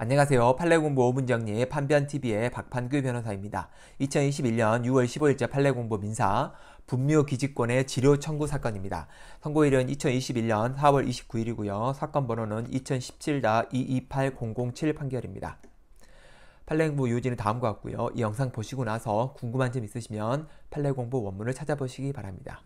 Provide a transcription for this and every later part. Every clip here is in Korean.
안녕하세요. 판례공부 5문정리 판변TV의 박판규 변호사입니다. 2021년 6월 15일자 판례공부 민사 분묘 기지권의 지료 청구 사건입니다. 선고일은 2021년 4월 29일이고요. 사건 번호는 2017-228007 판결입니다. 판례공부 요지는 다음과 같고요. 이 영상 보시고 나서 궁금한 점 있으시면 판례공부 원문을 찾아보시기 바랍니다.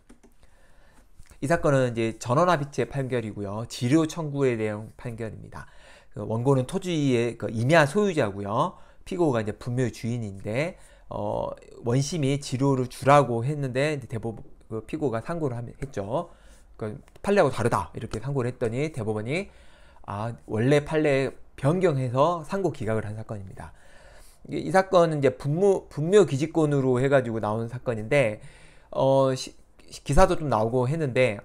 이 사건은 이제 전원합의체 판결이고요. 지료 청구에 대한 판결입니다. 그 원고는 토지의 그 임야 소유자고요. 피고가 이제 분묘 주인인데 어, 원심이 지료를 주라고 했는데 대법 그 피고가 상고를 했죠. 그 판례하고 다르다 이렇게 상고를 했더니 대법원이 아 원래 판례 변경해서 상고 기각을 한 사건입니다. 이, 이 사건은 이제 분묘 분묘 기지권으로 해가지고 나온 사건인데 어, 시, 기사도 좀 나오고 했는데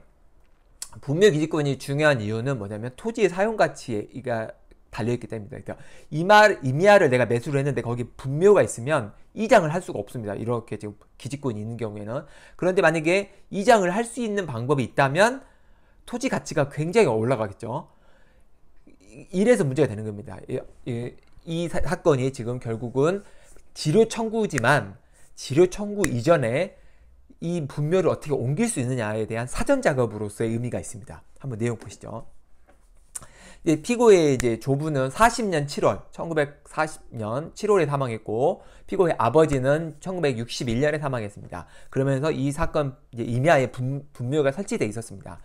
분묘 기지권이 중요한 이유는 뭐냐면 토지 의 사용 가치가 달려있기 때문입니다. 그러니까 이말 이미야를 내가 매수를 했는데 거기 분묘가 있으면 이장을 할 수가 없습니다. 이렇게 지금 기지권이 있는 경우에는 그런데 만약에 이장을 할 수 있는 방법이 있다면 토지 가치가 굉장히 올라가겠죠. 이래서 문제가 되는 겁니다. 이, 이, 이 사, 건이 지금 결국은 지료 청구지만 지료 청구 이전에 이 분묘를 어떻게 옮길 수 있느냐에 대한 사전 작업으로서의 의미가 있습니다. 한번 내용 보시죠. 예, 피고의 이제 조부는 40년 7월, 1940년 7월에 사망했고 피고의 아버지는 1961년에 사망했습니다. 그러면서 이 사건 임야의 분, 묘가 설치돼 있었습니다.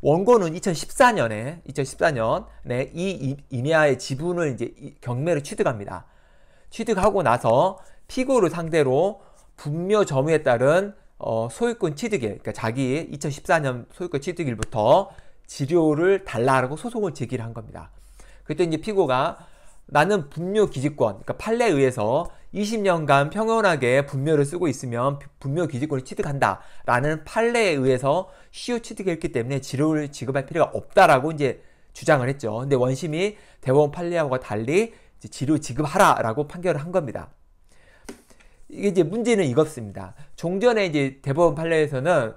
원고는 2014년에 2014년에 이 임야의 지분을 이제 경매로 취득합니다. 취득하고 나서 피고를 상대로 분묘 점유에 따른 어, 소유권 취득일, 그러니까 자기 2014년 소유권 취득일부터 지료를 달라고 소송을 제기를 한 겁니다. 그때 이제 피고가 나는 분묘 기지권, 그러니까 판례에 의해서 20년간 평온하게 분묘를 쓰고 있으면 분묘 기지권을 취득한다. 라는 판례에 의해서 시효 취득했기 때문에 지료를 지급할 필요가 없다라고 이제 주장을 했죠. 근데 원심이 대법원 판례하고 달리 지료 지급하라 라고 판결을 한 겁니다. 이게 이제 문제는 이겁습니다. 종전에 이제 대법원 판례에서는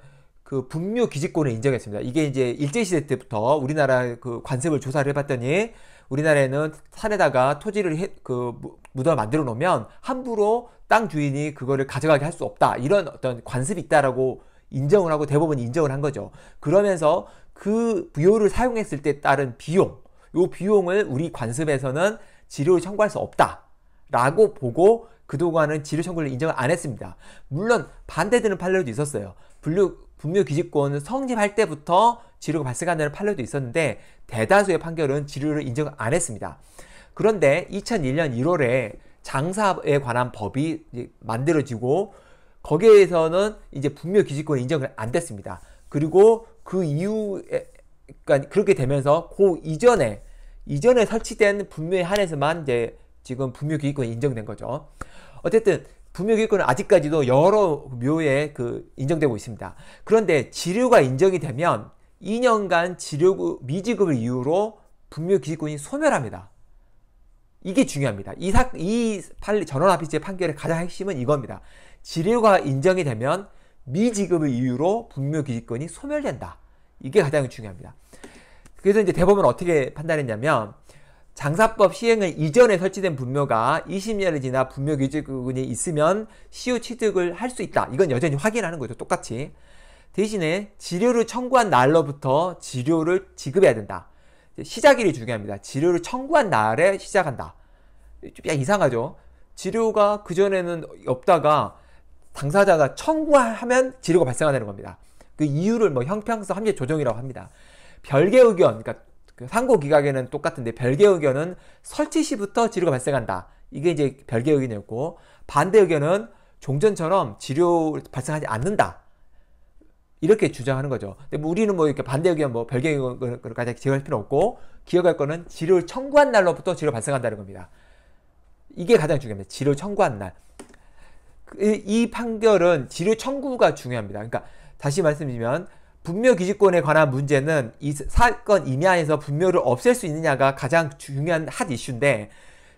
그 분묘 기지권을 인정했습니다. 이게 이제 일제시대 때부터 우리나라 그 관습을 조사를 해봤더니 우리나라에는 산에다가 토지를 해, 그 무덤을 만들어 놓으면 함부로 땅 주인이 그거를 가져가게 할 수 없다. 이런 어떤 관습이 있다라고 인정을 하고 대부분 인정을 한 거죠. 그러면서 그 부요를 사용했을 때 따른 비용, 요 비용을 우리 관습에서는 지료를 청구할 수 없다. 라고 보고 그동안은 지료 청구를 인정을 안 했습니다. 물론 반대되는 판례도 있었어요. 분류 분묘 기지권 성립할 때부터 지류가 발생한다는 판례도 있었는데 대다수의 판결은 지류를 인정 안 했습니다. 그런데 2001년 1월에 장사에 관한 법이 만들어지고 거기에서는 이제 분묘 기지권 인정을 안 됐습니다. 그리고 그 이후에 그러니까 그렇게 되면서 그 이전에 이전에 설치된 분묘에 한해서만 이제 지금 분묘 기지권이 인정된 거죠. 어쨌든 분묘교육권은 아직까지도 여러 묘에 그 인정되고 있습니다. 그런데 지료가 인정이 되면 2년간 지료 미지급을 이유로 분묘기지권이 소멸합니다. 이게 중요합니다. 이, 사, 이 판례, 전원합의체 판결의 가장 핵심은 이겁니다. 지료가 인정이 되면 미지급을 이유로 분묘기지권이 소멸된다. 이게 가장 중요합니다. 그래서 이제 대법원은 어떻게 판단했냐면 장사법 시행을 이전에 설치된 분묘가 20년이 지나 분묘 기준분이 있으면 시효 취득을 할 수 있다. 이건 여전히 확인하는 거죠. 똑같이. 대신에 지료를 청구한 날로부터 지료를 지급해야 된다. 시작일이 중요합니다. 지료를 청구한 날에 시작한다. 좀 이상하죠? 지료가 그전에는 없다가 당사자가 청구하면 지료가 발생하는 겁니다. 그 이유를 뭐 형평성 합리 조정이라고 합니다. 별개 의견, 그러니까 그 상고 기각에는 똑같은데 별개 의견은 설치 시부터 지류가 발생한다. 이게 이제 별개 의견이었고 반대 의견은 종전처럼 지료 발생하지 않는다. 이렇게 주장하는 거죠. 근데 뭐 우리는 뭐 이렇게 반대 의견 뭐 별개 의견까지 제거할 필요 없고 기억할 거는 지료를 청구한 날로부터 지료 발생한다는 겁니다. 이게 가장 중요합니다. 지료 청구한 날. 그, 이, 판결은 지료 청구가 중요합니다. 그러니까 다시 말씀드리면 분묘 기지권에 관한 문제는 이 사건 임야에서 분묘를 없앨 수 있느냐가 가장 중요한 핫 이슈인데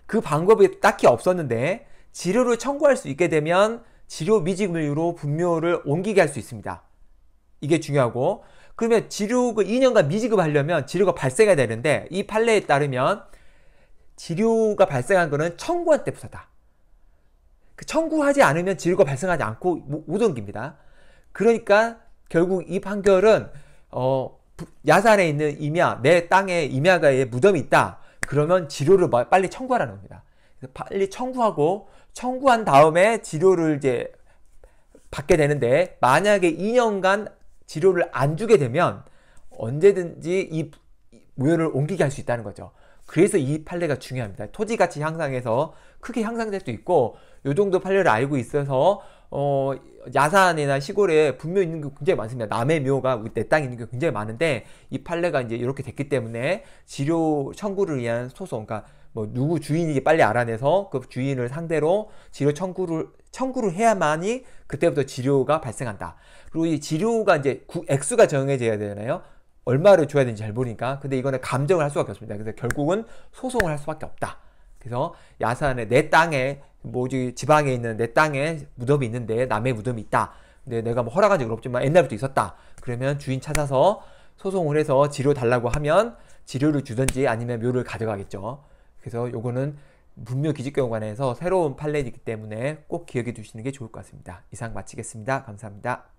그 방법이 딱히 없었는데 지료를 청구할 수 있게 되면 지료 미지급으로 분묘를 옮기게 할 수 있습니다. 이게 중요하고 그러면 지료그 2년간 미지급하려면 지료가 발생해야 되는데 이 판례에 따르면 지료가 발생한 거는 청구한 때부터다. 그 청구하지 않으면 지료가 발생하지 않고 못 옮깁니다. 그러니까 결국 이 판결은 어, 야산에 있는 임야, 내 땅에 임야가의 무덤이 있다. 그러면 지료를 빨리 청구하라는 겁니다. 빨리 청구하고 청구한 다음에 지료를 이제 받게 되는데 만약에 2년간 지료를 안 주게 되면 언제든지 이 무효를 옮기게 할 수 있다는 거죠. 그래서 이 판례가 중요합니다. 토지 가치 향상에서 크게 향상될 수 있고 요 정도 판례를 알고 있어서 어 야산이나 시골에 분묘 있는 게 굉장히 많습니다. 남의 묘가 내 땅에 있는 게 굉장히 많은데 이 판례가 이제 이렇게 됐기 때문에 지료 청구를 위한 소송, 그러니까 뭐 누구 주인이 빨리 알아내서 그 주인을 상대로 지료 청구를 청구를 해야만이 그때부터 지료가 발생한다. 그리고 이 지료가 이제 구, 액수가 정해져야 되나요 얼마를 줘야 되는지 잘모르니까 근데 이거는 감정을 할 수밖에 없습니다. 그래서 결국은 소송을 할 수밖에 없다. 그래서 야산에 내 땅에 뭐지 지방에 있는 내 땅에 무덤이 있는데 남의 무덤이 있다. 근데 내가 뭐 허락한 적그렇지만 옛날부터 있었다. 그러면 주인 찾아서 소송을 해서 지료 달라고 하면 지료를 주든지 아니면 묘를 가져가겠죠. 그래서 요거는 문묘 기지경관에서 새로운 판례이기 때문에 꼭 기억해 두시는 게 좋을 것 같습니다. 이상 마치겠습니다. 감사합니다.